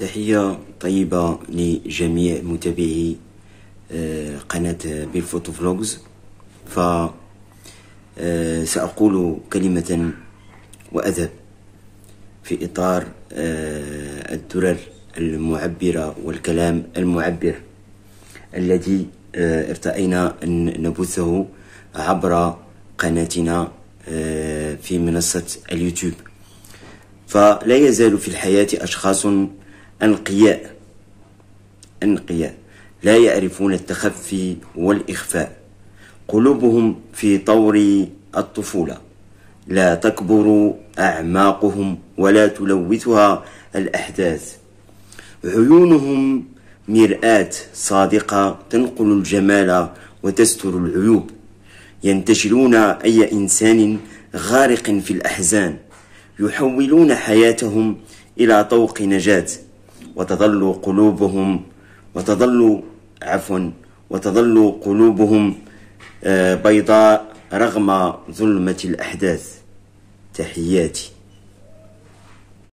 تحية طيبة لجميع متابعي آه، قناة بالفوتو فلوجز ف آه، سأقول كلمة واذب في إطار آه، الدرر المعبرة والكلام المعبر الذي ارتأينا أن نبثه عبر قناتنا في منصة اليوتيوب فلا يزال في الحياة أشخاص أنقياء أنقياء لا يعرفون التخفي والإخفاء قلوبهم في طور الطفولة لا تكبر أعماقهم ولا تلوثها الأحداث عيونهم مرآة صادقة تنقل الجمال وتستر العيوب ينتشلون أي إنسان غارق في الأحزان يحولون حياتهم إلى طوق نجاة وتظل قلوبهم وتظل عفوا وتظل قلوبهم آه، بيضاء رغم ظلمة الأحداث تحياتي